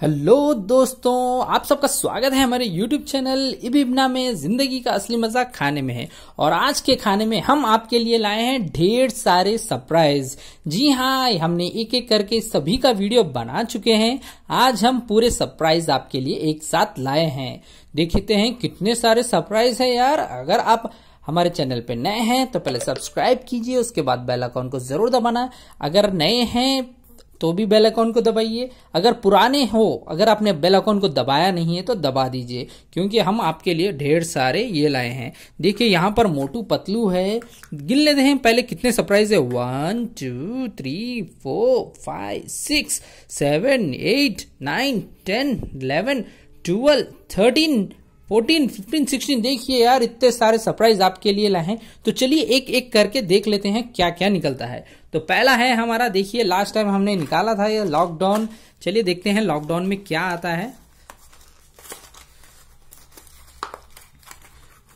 hello दोस्तों आप सबका स्वागत है हमारे यूट्यूब चैनल इबिबना में जिंदगी का असली मजा खाने में है और आज के खाने में हम आपके लिए लाए हैं ढेर सारे सरप्राइज जी हाँ हमने एक एक करके सभी का वीडियो बना चुके हैं आज हम पूरे सरप्राइज आपके लिए एक साथ लाए हैं देखते हैं कितने सारे सरप्राइज है यार अगर आप हमारे चैनल पे नए हैं तो पहले सब्सक्राइब कीजिए उसके बाद बेल अकाउंट को जरूर दबाना अगर नए हैं तो भी बेल अकाउंट को दबाइए अगर पुराने हो अगर आपने बेल अकाउंट को दबाया नहीं है तो दबा दीजिए क्योंकि हम आपके लिए ढेर सारे ये लाए हैं देखिए यहाँ पर मोटू पतलू है गिन लेते हैं पहले कितने सरप्राइज है one two three four five six seven eight nine ten eleven twelve thirteen fourteen fifteen sixteen देखिए यार इतने सारे सरप्राइज आपके लिए लाए हैं तो चलिए एक एक करके देख लेते हैं क्या क्या निकलता है तो पहला है हमारा देखिए लास्ट टाइम हमने निकाला था ये लॉकडाउन चलिए देखते हैं लॉकडाउन में क्या आता है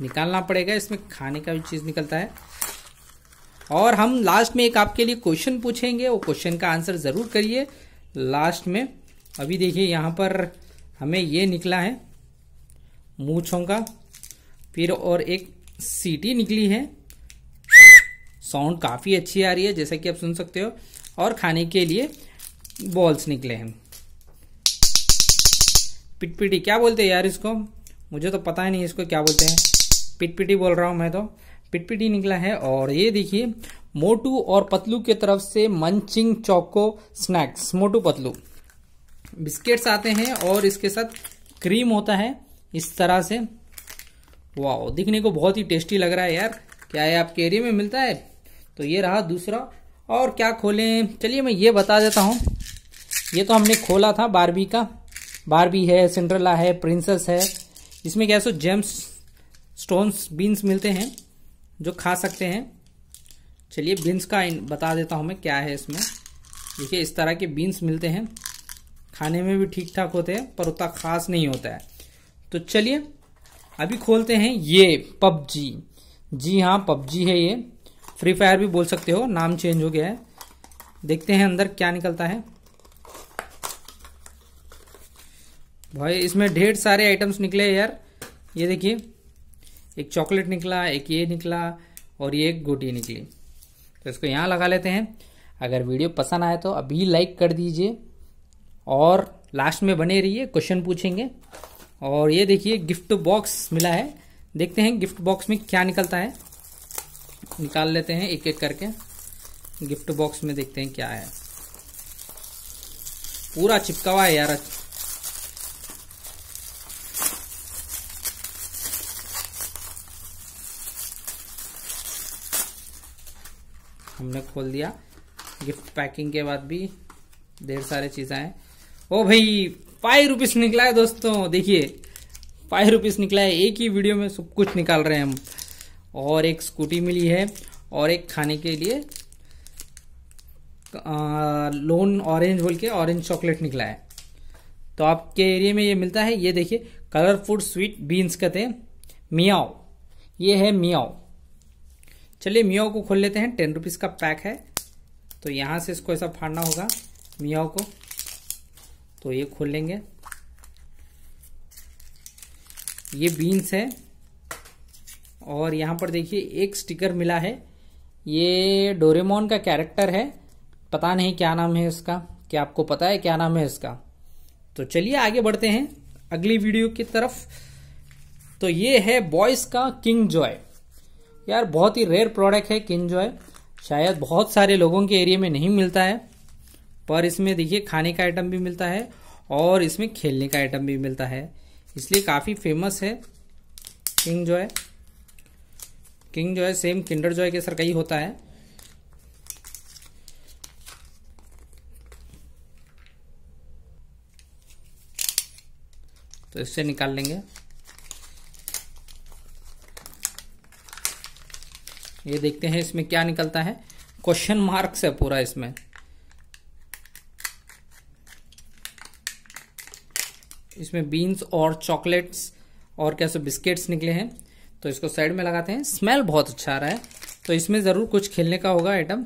निकालना पड़ेगा इसमें खाने का भी चीज निकलता है और हम लास्ट में एक आपके लिए क्वेश्चन पूछेंगे वो क्वेश्चन का आंसर जरूर करिए लास्ट में अभी देखिए यहां पर हमें ये निकला है मूछों का फिर और एक सीटी निकली है साउंड काफ़ी अच्छी आ रही है जैसा कि आप सुन सकते हो और खाने के लिए बॉल्स निकले हैं पिटपिटी क्या बोलते हैं यार इसको मुझे तो पता ही नहीं इसको क्या बोलते हैं पिटपिटी बोल रहा हूँ मैं तो पिटपिटी निकला है और ये देखिए मोटू और पतलू के तरफ से munching choco snacks Motu Patlu biscuits आते हैं और इसके साथ क्रीम होता है इस तरह से वाह दिखने को बहुत ही टेस्टी लग रहा है यार क्या ये आपके एरिया में मिलता है तो ये रहा दूसरा और क्या खोलें चलिए मैं ये बता देता हूँ ये तो हमने खोला था बारबी का बारबी है सिंड्रेला है प्रिंसेस है इसमें क्या सो जेम्स स्टोन्स बीन्स मिलते हैं जो खा सकते हैं चलिए बीन्स का बता देता हूँ मैं क्या है इसमें देखिए इस तरह के बीन्स मिलते हैं खाने में भी ठीक ठाक होते हैं पर उतना खास नहीं होता है तो चलिए अभी खोलते हैं ये पबजी जी हाँ पबजी है ये फ्री फायर भी बोल सकते हो नाम चेंज हो गया है देखते हैं अंदर क्या निकलता है भाई इसमें ढेर सारे आइटम्स निकले यार ये देखिए एक चॉकलेट निकला एक ये निकला और ये एक गोटी निकली तो इसको यहाँ लगा लेते हैं अगर वीडियो पसंद आए तो अभी लाइक कर दीजिए और लास्ट में बने रहिए क्वेश्चन पूछेंगे और ये देखिए गिफ्ट बॉक्स मिला है देखते हैं गिफ्ट बॉक्स में क्या निकलता है निकाल लेते हैं एक एक करके गिफ्ट बॉक्स में देखते हैं क्या है पूरा चिपका हुआ है यार हमने खोल दिया गिफ्ट पैकिंग के बाद भी ढेर सारे चीज़ें हैं ओ भाई फाइव रुपीस निकला है दोस्तों देखिए फाइव रुपीस निकला है एक ही वीडियो में सब कुछ निकाल रहे हैं हम और एक स्कूटी मिली है और एक खाने के लिए आ, लोन ऑरेंज बोल के ऑरेंज चॉकलेट निकला है तो आपके एरिया में ये मिलता है ये देखिए कलरफुल स्वीट बीन्स कहते हैं मियाओ ये है मियाओ चलिए मियाओ को खोल लेते हैं टेन रुपीज़ का पैक है तो यहाँ से इसको ऐसा फाड़ना होगा मियाओ को तो ये खोल लेंगे ये बीन्स है और यहाँ पर देखिए एक स्टिकर मिला है ये डोरेमोन का कैरेक्टर है पता नहीं क्या नाम है इसका क्या आपको पता है क्या नाम है इसका तो चलिए आगे बढ़ते हैं अगली वीडियो की तरफ तो ये है बॉयज़ का किंग जॉय यार बहुत ही रेयर प्रोडक्ट है किंग जॉय शायद बहुत सारे लोगों के एरिया में नहीं मिलता है पर इसमें देखिए खाने का आइटम भी मिलता है और इसमें खेलने का आइटम भी मिलता है इसलिए काफ़ी फेमस है King Joy King Joy same Kinder Joy के सर कई होता है तो इससे निकाल लेंगे ये देखते हैं इसमें क्या निकलता है क्वेश्चन मार्क्स है पूरा इसमें इसमें बीन्स और चॉकलेट्स और क्या सो बिस्किट्स निकले हैं तो इसको साइड में लगाते हैं स्मेल बहुत अच्छा आ रहा है तो इसमें ज़रूर कुछ खेलने का होगा आइटम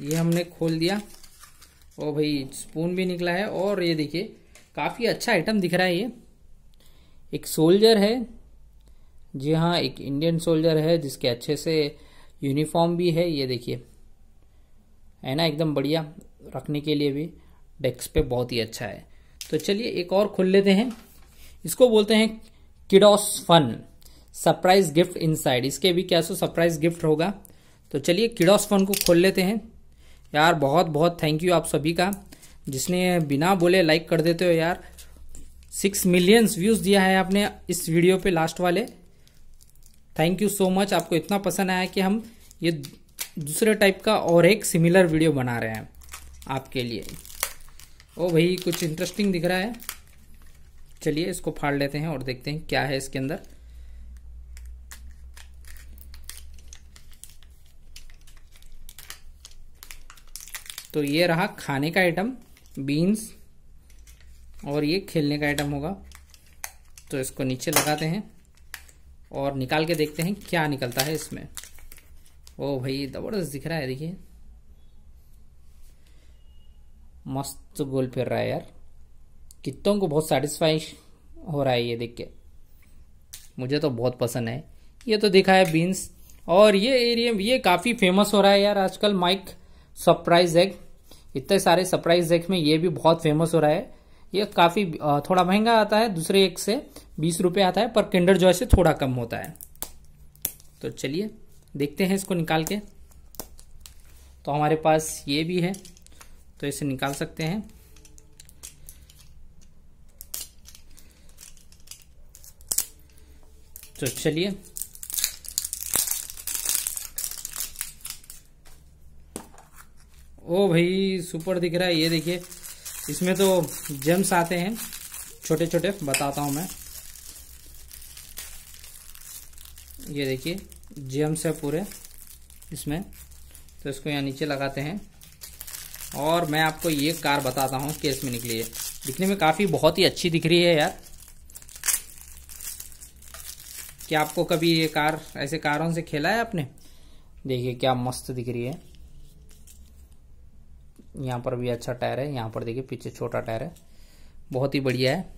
ये हमने खोल दिया और भाई स्पून भी निकला है और ये देखिए काफ़ी अच्छा आइटम दिख रहा है ये एक सोल्जर है जी हाँ एक इंडियन सोल्जर है जिसके अच्छे से यूनिफॉर्म भी है ये देखिए है ना एकदम बढ़िया रखने के लिए भी डेस्क पे बहुत ही अच्छा है तो चलिए एक और खोल लेते हैं इसको बोलते हैं Kiddos fun surprise gift inside इसके भी क्या सो सरप्राइज गिफ्ट होगा तो चलिए किडोस फन को खोल लेते हैं यार बहुत बहुत थैंक यू आप सभी का जिसने बिना बोले लाइक कर देते हो यार सिक्स मिलियंस व्यूज़ दिया है आपने इस वीडियो पे लास्ट वाले थैंक यू सो मच आपको इतना पसंद आया कि हम ये दूसरे टाइप का और एक सिमिलर वीडियो बना रहे हैं आपके लिए ओ भाई कुछ इंटरेस्टिंग दिख रहा है चलिए इसको फाड़ लेते हैं और देखते हैं क्या है इसके अंदर तो ये रहा खाने का आइटम बीन्स और ये खेलने का आइटम होगा तो इसको नीचे लगाते हैं और निकाल के देखते हैं क्या निकलता है इसमें ओ भाई ज़बरदस्त दिख रहा है देखिए मस्त गोल फिर रहा है यार कितों को बहुत सेटिस्फाई हो रहा है ये देख के मुझे तो बहुत पसंद है ये तो देखा है बीन्स और ये एरिया ये काफ़ी फेमस हो रहा है यार आजकल माइक सरप्राइज एग इतने सारे सरप्राइज एग में ये भी बहुत फेमस हो रहा है ये काफ़ी थोड़ा महंगा आता है दूसरे एक से बीस रुपये आता है पर किंडर जॉय से थोड़ा कम होता है तो चलिए देखते हैं इसको निकाल के तो हमारे पास ये भी है तो इसे निकाल सकते हैं तो चलिए ओ भाई सुपर दिख रहा है ये देखिए इसमें तो जेम्स आते हैं छोटे छोटे बताता हूं मैं ये देखिए जेम्स है पूरे इसमें तो इसको यहाँ नीचे लगाते हैं और मैं आपको ये कार बताता हूँ केस में निकली है दिखने में काफ़ी बहुत ही अच्छी दिख रही है यार क्या आपको कभी ये कार ऐसे कारों से खेला है आपने देखिए क्या मस्त दिख रही है यहाँ पर भी अच्छा टायर है यहाँ पर देखिए पीछे छोटा टायर है बहुत ही बढ़िया है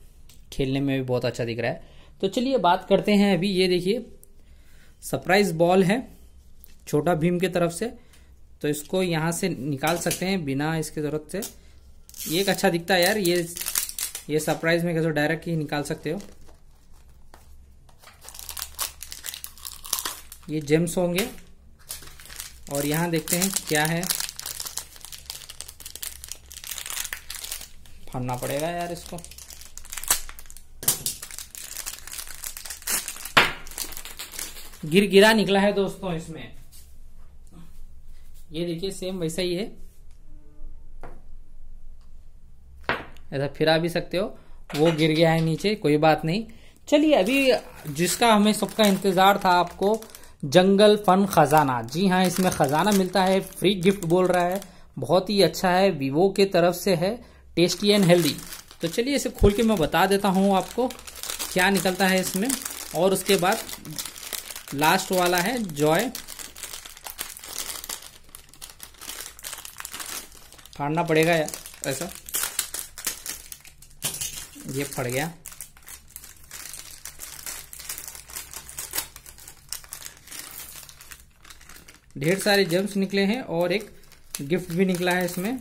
खेलने में भी बहुत अच्छा दिख रहा है तो चलिए बात करते हैं अभी ये देखिए सरप्राइज बॉल है छोटा भीम की तरफ से तो इसको यहाँ से निकाल सकते हैं बिना इसकी ज़रूरत से ये एक अच्छा दिखता है यार ये ये सरप्राइज में कैसे डायरेक्ट ही निकाल सकते हो ये जेम्स होंगे और यहाँ देखते हैं क्या है फाड़ना पड़ेगा यार इसको गिर गिरा निकला है दोस्तों इसमें ये देखिए सेम वैसा ही है ऐसा फिरा भी सकते हो वो गिर गया है नीचे कोई बात नहीं चलिए अभी जिसका हमें सबका इंतज़ार था आपको जंगल फन ख़जाना जी हाँ इसमें ख़जाना मिलता है फ्री गिफ्ट बोल रहा है बहुत ही अच्छा है विवो के तरफ से है टेस्टी एंड हेल्दी तो चलिए इसे खोल के मैं बता देता हूँ आपको क्या निकलता है इसमें और उसके बाद लास्ट वाला है जॉय फाड़ना पड़ेगा ऐसा ये फट गया ढेर सारे जम्स निकले हैं और एक गिफ्ट भी निकला है इसमें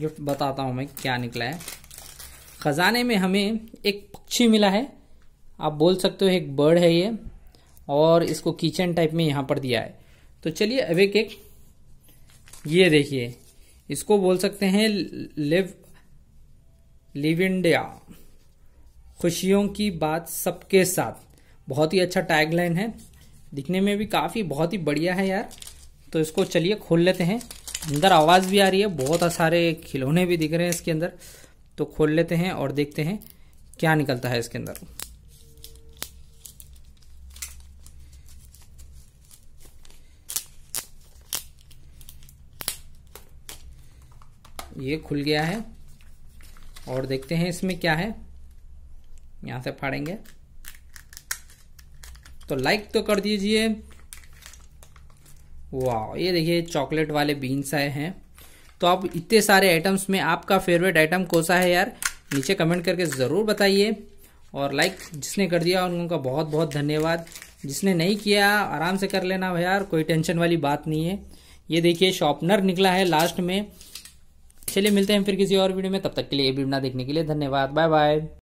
गिफ्ट बताता हूं मैं क्या निकला है ख़जाने में हमें एक पक्षी मिला है आप बोल सकते हो एक बर्ड है ये और इसको किचन टाइप में यहां पर दिया है तो चलिए अब एक ये देखिए इसको बोल सकते हैं लिव लिव इंडिया खुशियों की बात सबके साथ बहुत ही अच्छा टैगलाइन है दिखने में भी काफ़ी बहुत ही बढ़िया है यार तो इसको चलिए खोल लेते हैं अंदर आवाज़ भी आ रही है बहुत सारे खिलौने भी दिख रहे हैं इसके अंदर तो खोल लेते हैं और देखते हैं क्या निकलता है इसके अंदर ये खुल गया है और देखते हैं इसमें क्या है यहाँ से फाड़ेंगे तो लाइक तो कर दीजिए वाह ये देखिए चॉकलेट वाले बीन्स आए हैं तो आप इतने सारे आइटम्स में आपका फेवरेट आइटम कौन सा है यार नीचे कमेंट करके ज़रूर बताइए और लाइक जिसने कर दिया उनका बहुत बहुत धन्यवाद जिसने नहीं किया आराम से कर लेना यार कोई टेंशन वाली बात नहीं है ये देखिए शॉर्पनर निकला है लास्ट में चलिए मिलते हैं फिर किसी और वीडियो में तब तक के लिए ये वीडियो देखने के लिए धन्यवाद बाय बाय